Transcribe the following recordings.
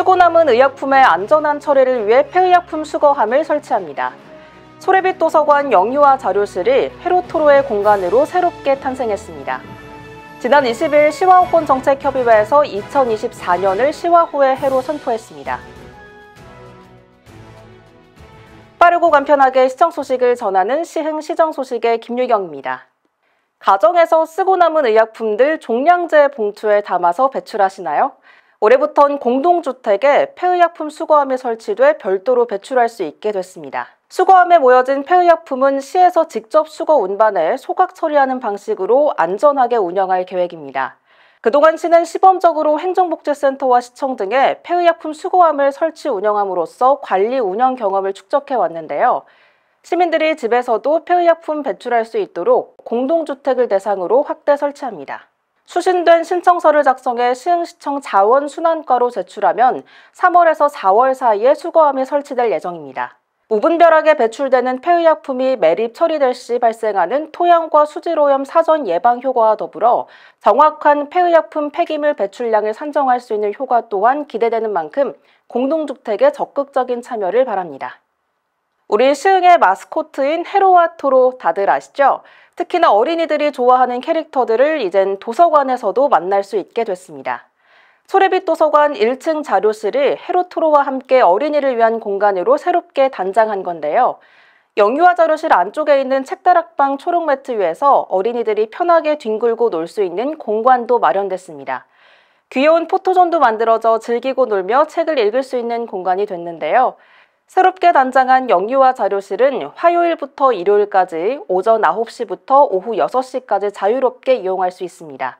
쓰고 남은 의약품의 안전한 처리를 위해 폐의약품 수거함을 설치합니다. 소래빛 도서관 영유아 자료실이 회로토로의 공간으로 새롭게 탄생했습니다. 지난 20일 시화호권 정책협의회에서 2024년을 시화호의 해로 선포했습니다. 빠르고 간편하게 시청 소식을 전하는 시흥 시정 소식의 김유경입니다. 가정에서 쓰고 남은 의약품들 종량제 봉투에 담아서 배출하시나요? 올해부턴 공동주택에 폐의약품 수거함이 설치돼 별도로 배출할 수 있게 됐습니다. 수거함에 모여진 폐의약품은 시에서 직접 수거 운반해 소각 처리하는 방식으로 안전하게 운영할 계획입니다. 그동안 시는 시범적으로 행정복지센터와 시청 등에 폐의약품 수거함을 설치 운영함으로써 관리 운영 경험을 축적해 왔는데요. 시민들이 집에서도 폐의약품 배출할 수 있도록 공동주택을 대상으로 확대 설치합니다. 수신된 신청서를 작성해 시흥시청 자원순환과로 제출하면 3월에서 4월 사이에 수거함이 설치될 예정입니다. 무분별하게 배출되는 폐의약품이 매립 처리될 시 발생하는 토양과 수질오염 사전 예방 효과와 더불어 정확한 폐의약품 폐기물 배출량을 산정할 수 있는 효과 또한 기대되는 만큼 공동주택의 적극적인 참여를 바랍니다. 우리 수영의 마스코트인 헤로와토로 다들 아시죠? 특히나 어린이들이 좋아하는 캐릭터들을 이젠 도서관에서도 만날 수 있게 됐습니다. 소래빛 도서관 1층 자료실을 헤로토로와 함께 어린이를 위한 공간으로 새롭게 단장한 건데요. 영유아 자료실 안쪽에 있는 책다락방 초록 매트 위에서 어린이들이 편하게 뒹굴고 놀 수 있는 공간도 마련됐습니다. 귀여운 포토존도 만들어져 즐기고 놀며 책을 읽을 수 있는 공간이 됐는데요. 새롭게 단장한 영유아 자료실은 화요일부터 일요일까지 오전 9시부터 오후 6시까지 자유롭게 이용할 수 있습니다.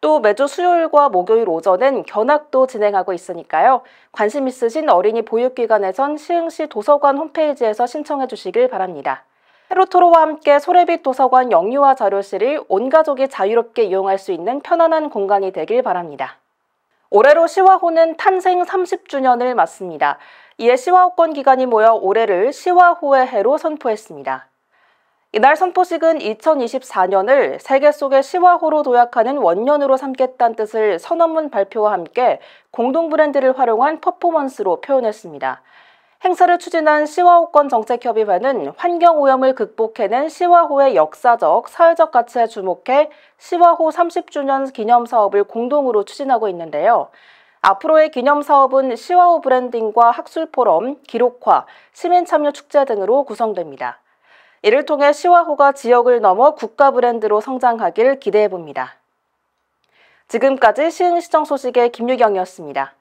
또 매주 수요일과 목요일 오전엔 견학도 진행하고 있으니까요. 관심 있으신 어린이 보육기관에선 시흥시 도서관 홈페이지에서 신청해 주시길 바랍니다. 헤로토로와 함께 소래빛 도서관 영유아 자료실이 온 가족이 자유롭게 이용할 수 있는 편안한 공간이 되길 바랍니다. 올해로 시화호는 탄생 30주년을 맞습니다. 이에 시화호권 기관이 모여 올해를 시화호의 해로 선포했습니다. 이날 선포식은 2024년을 세계 속의 시화호로 도약하는 원년으로 삼겠다는 뜻을 선언문 발표와 함께 공동 브랜드를 활용한 퍼포먼스로 표현했습니다. 행사를 추진한 시와호권 정책협의회는 환경오염을 극복해낸 시와호의 역사적, 사회적 가치에 주목해 시와호 30주년 기념사업을 공동으로 추진하고 있는데요. 앞으로의 기념사업은 시와호 브랜딩과 학술포럼, 기록화, 시민참여축제 등으로 구성됩니다. 이를 통해 시와호가 지역을 넘어 국가 브랜드로 성장하길 기대해봅니다. 지금까지 시흥시청 소식의 김유경이었습니다.